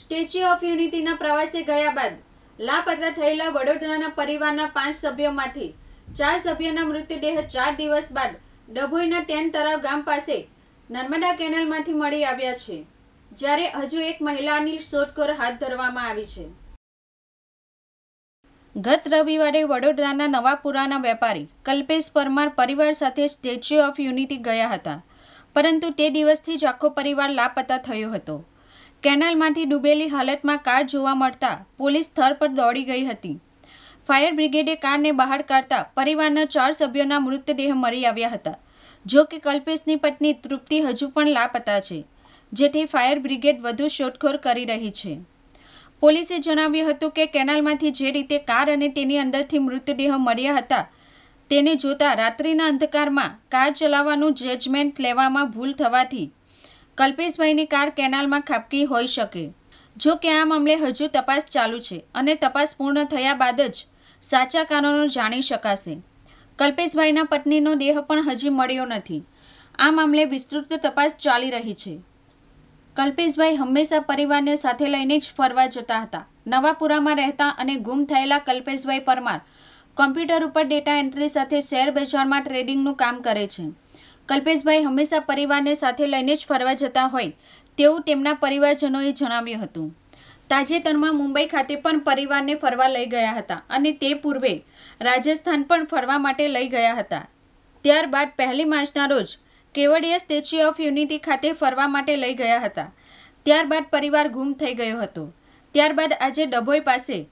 statue of યુનિટીના પ્રવાસે ગયા બાદ લાપતા થયેલા વડોદરાના પરિવારના પાંચ સભ્યોમાંથી ચાર સભ્યોના મૃતદેહ ચાર દિવસ બાદ ડભોઈના તેન તરાવ ગામ પાસે નર્મદા કેનાલમાંથી મળી આવ્યા છે જ્યારે હજુ એક મહિલાની શોધખોળ હાથ ધરવામાં આવી છે ગત રવિવારે વડોદરાના નવાપુરાના વેપારી કલ્પેશ પરમાર પરિવાર સાથે સ્ટેચ્યુ ઓફ યુનિટી ગયા હતા પરંતુ તે દિવસથી જ આખો પરિવાર લાપતા થયો હતો કેનાલમાંથી ડૂબેલી હાલતમાં કાર જોવા મળતા પોલીસ સ્થળ પર દોડી ગઈ હતી ફાયર બ્રિગેડે કારને બહાર કાઢતા પરિવારના ચાર સભ્યોના મૃતદેહ મળી આવ્યા હતા જો કે કલ્પેશની પત્ની તૃપ્તિ હજુ પણ લાપતા છે જેથી ફાયર બ્રિગેડ વધુ શોધખોળ કરી રહી છે પોલીસે જણાવ્યું હતું કે કેનાલમાંથી જે રીતે કાર અને તેની અંદરથી મૃતદેહ મળ્યા હતા તેને જોતા રાત્રિના અંધકારમાં કાર ચલાવવાનું જજમેન્ટ લેવામાં ભૂલ થવાથી કલ્પેશભાઈની કાર કેનાલમાં ખાબકી હોઈ શકે જો કે આ મામલે હજુ તપાસ ચાલુ છે અને તપાસ પૂર્ણ થયા બાદ જ સાચા કારણો જાણી શકાશે કલ્પેશભાઈના પત્નીનો દેહ પણ હજી મળ્યો નથી આ મામલે વિસ્તૃત તપાસ ચાલી રહી છે કલ્પેશભાઈ હંમેશા પરિવારને સાથે લઈને જ ફરવા જતા હતા નવાપુરામાં રહેતા અને ગુમ થયેલા કલ્પેશભાઈ પરમાર કોમ્પ્યુટર ઉપર ડેટા એન્ટ્રી સાથે શેર બજારમાં ટ્રેડિંગનું કામ કરે છે કલ્પેશભાઈ હંમેશા પરિવારને સાથે લઈને જ ફરવા જતા હોય તેવું તેમના પરિવારજનોએ જણાવ્યું હતું તાજેતરમાં મુંબઈ ખાતે પણ પરિવારને ફરવા લઈ ગયા હતા અને તે પૂર્વે રાજસ્થાન પણ ફરવા માટે લઈ ગયા હતા ત્યારબાદ પહેલી માર્ચના રોજ કેવડિયા સ્ટેચ્યુ ઓફ યુનિટી ખાતે ફરવા માટે લઈ ગયા હતા ત્યારબાદ પરિવાર ગુમ થઈ ગયો હતો ત્યારબાદ આજે ડભોઈ પાસે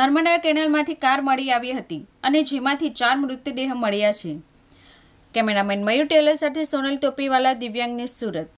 નર્મદા કેનાલમાંથી કાર મળી આવી હતી અને જેમાંથી ચાર મૃતદેહ મળ્યા છે કેમેરામેન મયુર ટેલર સાથે સોનલ ટોપીવાલા દિવ્યાંગની સુરત